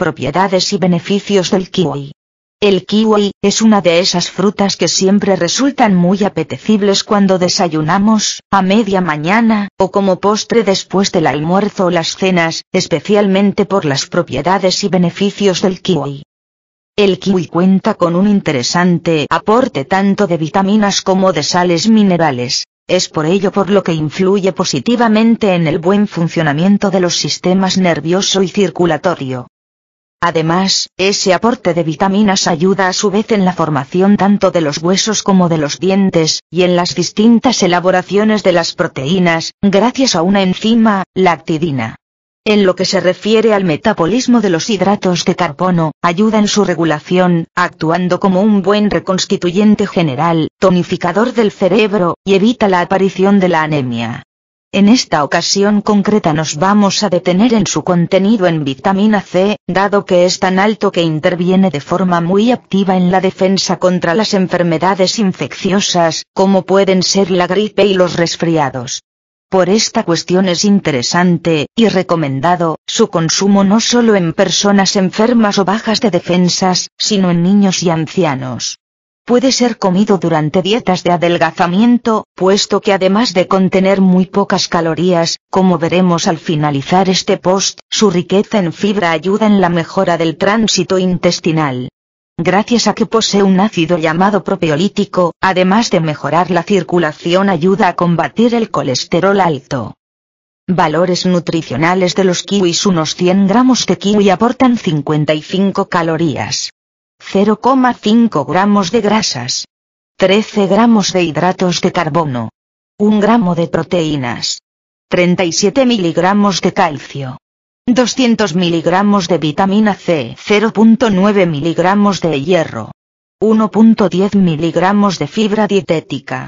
Propiedades y beneficios del kiwi. El kiwi es una de esas frutas que siempre resultan muy apetecibles cuando desayunamos, a media mañana, o como postre después del almuerzo o las cenas, especialmente por las propiedades y beneficios del kiwi. El kiwi cuenta con un interesante aporte tanto de vitaminas como de sales minerales, es por ello por lo que influye positivamente en el buen funcionamiento de los sistemas nervioso y circulatorio. Además, ese aporte de vitaminas ayuda a su vez en la formación tanto de los huesos como de los dientes, y en las distintas elaboraciones de las proteínas, gracias a una enzima, la actidina. En lo que se refiere al metabolismo de los hidratos de carbono, ayuda en su regulación, actuando como un buen reconstituyente general, tonificador del cerebro, y evita la aparición de la anemia. En esta ocasión concreta nos vamos a detener en su contenido en vitamina C, dado que es tan alto que interviene de forma muy activa en la defensa contra las enfermedades infecciosas, como pueden ser la gripe y los resfriados. Por esta cuestión es interesante, y recomendado, su consumo no solo en personas enfermas o bajas de defensas, sino en niños y ancianos puede ser comido durante dietas de adelgazamiento, puesto que además de contener muy pocas calorías, como veremos al finalizar este post, su riqueza en fibra ayuda en la mejora del tránsito intestinal gracias a que posee un ácido llamado propiolítico, además de mejorar la circulación ayuda a combatir el colesterol alto. Valores nutricionales de los kiwis Unos 100 gramos de kiwi aportan 55 calorías. 0,5 gramos de grasas, 13 gramos de hidratos de carbono, 1 gramo de proteínas, 37 miligramos de calcio, 200 miligramos de vitamina C, 0.9 miligramos de hierro, 1.10 miligramos de fibra dietética,